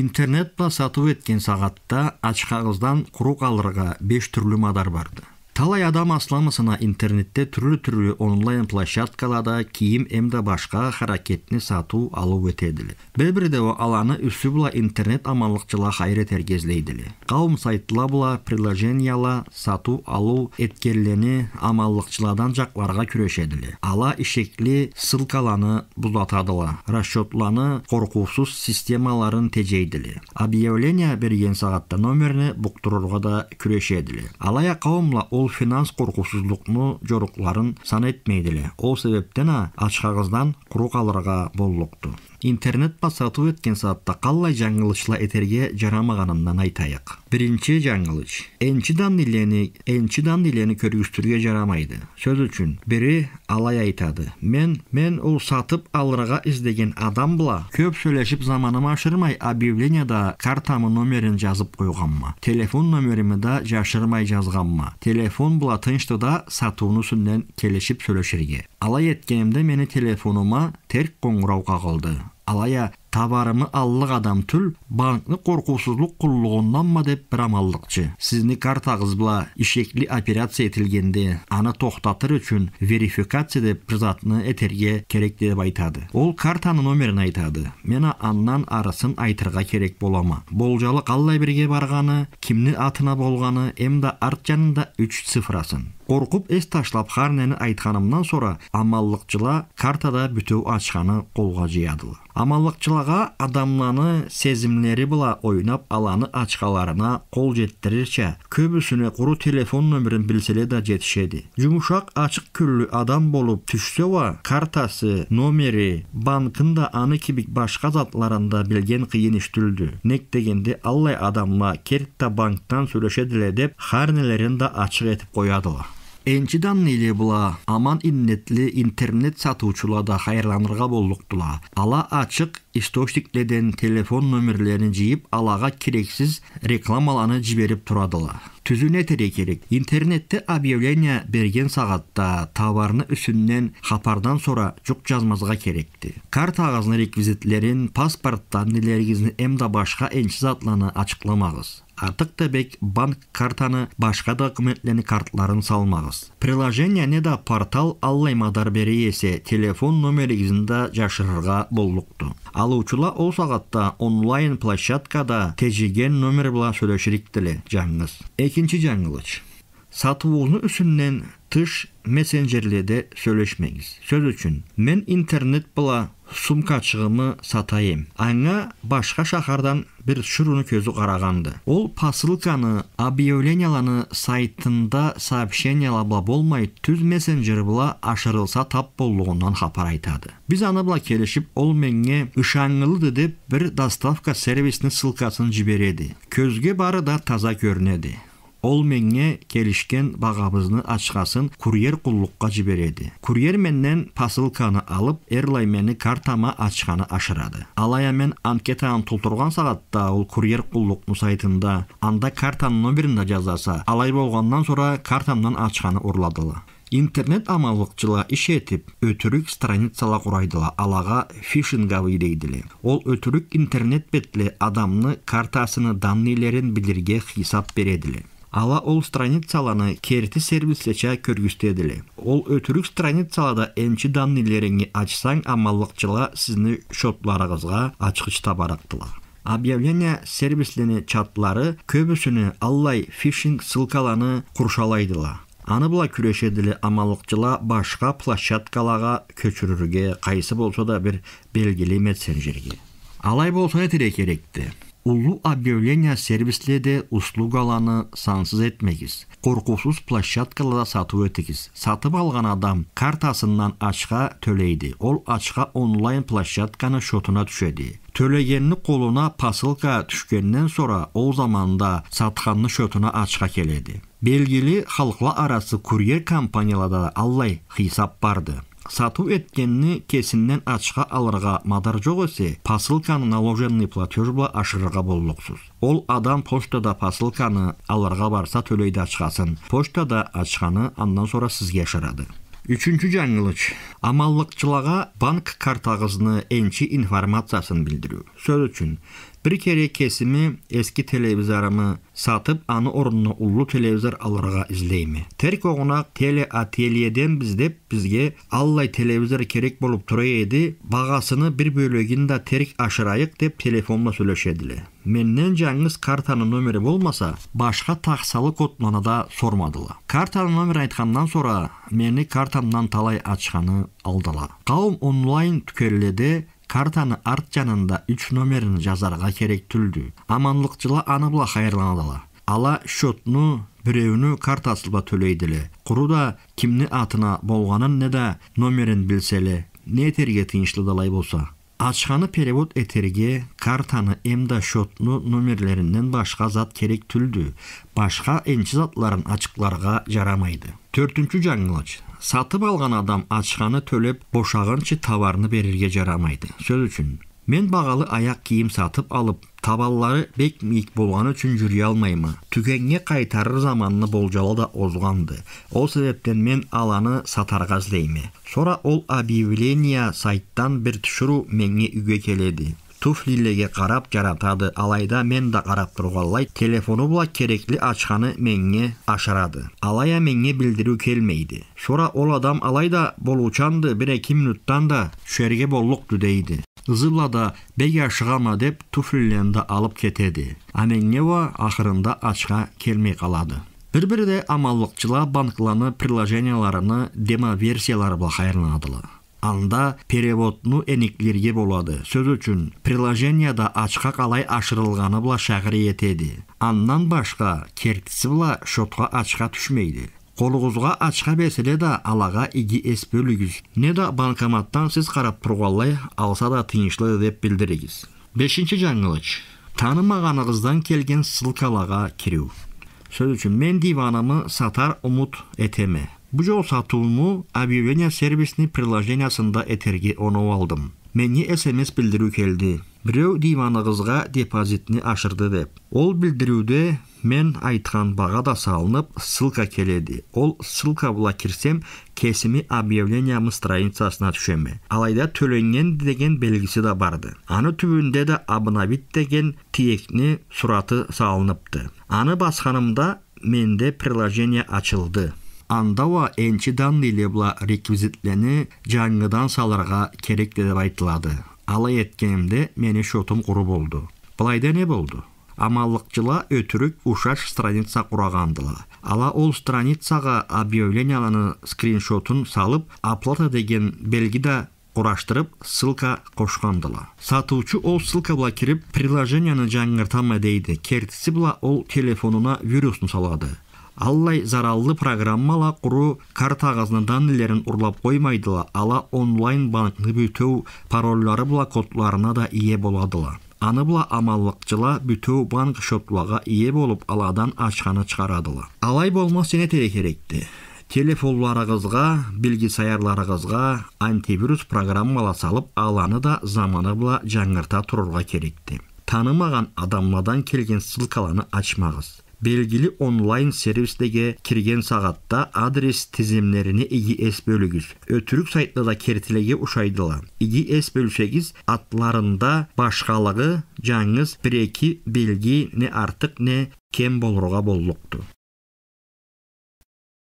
интернет сатып еткен сағатта ачкагыздан куру калырга беш түрлүү мадар барды талай адам асламысына интернетте түрлі түрлі онлайн площадкаларда кийим эмда башка харакетни сату алу этедили бир бирде аланы үсү була интернет аманлыкчыла хайрет эргезлейдили Қауым сайттыла була приложенияла сату, алуу эткерлени аманлыкчылардан жакларга күрөшедили ала ишекли ссылкаланы бузатадыла расчетланы коркуусуз системаларын тежейдили объявление берген сағатта номерни буктурурга да күрөшедили алая бул финанс коркусузлукну жорукларын сан этмейдиле. Ол себептен а ачкагыздан куру калырга интернет басату өткен саатта қалай жаңылышла этерге жарамағанынан айтайық бірінші жаңылыш энчи данныйлени энчи данныйлени көргүстүргө жарамайды сөз үчүн бири алай айтады мен мен ул сатып алырга издеген адам була көп сөйлөшүп заманым ашырмай объявленияда картамын номерин жазып койгонма телефон номерими да жашырмай жазганма телефон була тынчты да сатуунусунен келишип сөйлөшүрге алай эткенимде мени телефонума терк коңгурау кагылды алая табарымы аллық адам түл банкны коркуусуздук ма деп бир амалдыкчы сизни картагыз ішеклі ишекли операция этилгенде аны тоқтатыр үчүн верификация деп бир этерге керек деп айтады ол картанын номерин айтады мен андан арысын айтырга керек болама болжалы кандай бирге барганы кимдин атына болганы эмда арт жанында үч цифрасын коркуп эс ташлап харнени айтканымдан сора амаллыкчыла картада бүтіу ачканы қолға жиядылы амаллықчылаға адамланы сезімлері бұла ойнап аланы ачкаларына қол жеттиришче көбісіне құру телефон нөмірін билселе да жетішеді. жұмышақ ашық күрлі адам болып түшсө ба картасы номери банкында аны кибик башқа затларында білген қиын іштілді. нек дегенде аллай адамла кертта банктан сүйлөшедиле деп харнелерин да ашық етіп коядылар Энчидан ниле була, аман иннетле интернет сатуучуларда хайранырга болдуктула. Ала ачык источниклерден телефон номерлерин жийип, алага керексиз рекламаланы жиберип турадыла. Түзүнө тере керек. Интернетте объявление берген сагатта товарны үсүннөн хапардан сора жук жазмазга керекти. Карта агазынын реквизитлерин, паспорттан нелергизин эмда башка энчи затланы ачыкламагыз. артык тәбек банк картаны башқа документлені картларын приложение не да портал аллаймадар есе, телефон номеригизинде жашырырга боллукту алуучула ол сағатта онлайн площадкада тежиген номер бұла сүйлөшириктиле жаңыз. екінші жаңылыч сатыбууну үсіннен, тыш мессенджерлерде сөйлешмеңіз сөз үчүн мен интернет бұла сумка чыгымы сатайым аңа башка шахардан бир шуруну көзү караганды ол посылканы объявленияланы сайтында сообщение лабла болмай түз мессенджер бұла ашырылса тап болуғынан хабар айтады биз аны бұла келишип ол менге ышаңылды деп бир доставка сервисинин ссылкасын жібереді. көзге бары да таза көрүнөдү ол менге келишкен багабызны ачкасын курьер куллукка жибереди курьер менден посылканы алып эрлай мени картама ачканы ашырады алая мен анкетаны толтурган сагатта ол курьер куллуктун сайтында анда картанын номерин да жазаса алай болгондон соң картамдан ачканы урладыла интернет амалыкчыла иш этип өтүрүк страницалар курайдыла алага фишинговый дейдиле ол өтүрүк интернет бетле адамны картасыны данныйлерин билирге хисап бередиле Ала ол страницаланы керті сервислече көргістеділі. Ол өтірік страницалада эмчи даннилеріңі ачсаң амаллықчыла сизни шотларығызға ачқышта табарақтыла. Объявление сервислені чатлары көбісіні аллай фишинг сылкаланы құршалайдыла. Аны бұла күрешеділі амалықчыла башқа площадкалаға көчірірге қайсы болсо да бір белгілі мессенджерге. Алай болса керек керекті. Улу объявления сервислерде услугаланы сансыз этмегиз Қорқусыз площадкаларда сатып этигиз сатып алган адам картасынан ачка төлейди ол ачка онлайн площадканын шотуна түшеди. Төлегенни колуна посылка түшкенден сора ол заманда сатканны шотуна ачка келеди белгили халкла арасы курьер компанияларда аллай хисап барды сату эткенни кесинден ачка алырға мадар жок эсе посылканы наложенный платеж була ашырыға ол адам поштада посылканы алырға барса төлейді ачкасын поштада ачканы андан сора сизге ашырады үчүнчү жаңылыч амаллыкчылага банк картагызны энчи информациясын билдирүү сөз үчүн Bir kere kesimi eski televizorumu satıp anı orununa ullu televizor alırga izleyimi. Terk oğuna tele ateliyeden bizdep bizge Allah televizor kerek bolup turay edi, bagasını bir bölöginde terk aşırayık dep telefonla söyleşedili. Menden жаңыз картаның номері болмаса, башқа тақсалы кодманы да сормадыла. Картаның номер айтқаннан sonra мені картамнан талай атшаны алдыла. Қауым онлайн түкерледі картаны арт жанында үч номерин жазарга түлді. амандык жылы аны була кайырланалы ала счетну бирөөнү картасыла төлөй эле куру да кимдин атына болгонун да номерин билсели нетерге далай болса ачканы перевод этерге картаны эмда счетну номерлеринен башка зат керек түлді. башка энчи затларын ачыкларга жарамайды төртүнчү жаңылыч сатып алған адам ақшаны төлеп бошағыншы товарны берерге жарамайды сөз үшін мен бағалы аяқ киім сатып алып табалары бек мейік болғаны үшін жүре алмаймын түгенге қайтарыр заманны болжалы да озғанды ол себептен мен аланы сатарға іздеймін Сора ол объявление сайттан бір түшіру менге үйге келеді туфлилеге карап жаратады алайда мен да карап тургалай телефону була керекли ачканы менге ашарады алая менге билдирүү келмейди сура ол адам алайда болуучанды бир эки минуттан да шерге болукту дейди ызыла да беге ашыгама деп туфлиленди алып кетеді а менге ақырында ачка келмей қалады бір бирде амаллыкчыла банкланы приложенияларыны демо версиялары анда переводну эниклерге болады сөз үчүн приложенияда ачка калай ашырылганы була шагыры етеді. андан башка кертиси була шотко ачка түшмейді. колуңузга ачка бесиле да алага иги эс бөлүгүз не да банкоматтан сиз карап турганлай алса да тынчлы деп билдиригиз бешинчи жаңылыч таанымаганыңыздан келген ссылкалага кирүү сөз үчүн мен диванымы сатар умут этеме жол сатууну объявление сервисіні приложениясында этерге оны алдым Мені смс билдирүү келди бирөө ғызға депозитни ашырды деп ол билдирүүдө мен айткан баға да салынып ссылка келеді ол ссылка була кесімі кесими объявлениямы страницасына түшеме. алайда төленген деген белгісі да барды аны түбінде де обновить деген тиекіні сураты салыныпты аны басканымда менде приложение ачылды андава данный лебла реквизитлени жаңыдан саларга керек деп айтылады алай эткенимде мени шотум куру болду былайда не болду амаллыкчыла өтүрүк ушаш страница курагандыла ала ол страницага объявленияны скриншотун салып оплата деген белги да кураштырып ссылка қошқандыла сатуучу ол ссылка була кирип приложенияны жаңыртама дейди кертиси була ол телефонуна вирусну салады аллай зараллы программала құру карта ағазына данныйлерін ұрлап қоймайдыла ала онлайн банкны бүтеу парольлары бұла кодларына да ие боладыла аны бұла амаллықчыла бүтеу банк шотлаға ие болып аладан ашқаны шығарадыла алай болмас сене терекеректі телефонларыңызға билгисаярларыңызға антивирус программала салып аланы да заманы бұла жаңырта тұрырға керекті танымаған адамладан келген ссылкаланы ашмағыз белгілі онлайн сервистеге кірген сағатта адрес тізімлеріне ес e бөлігіз өтірік сайтта да кертілеге ұшайдыла ес e бөлшегіз атларында башқалығы жаңыз бір екі белги не артық не кем болырға боллукту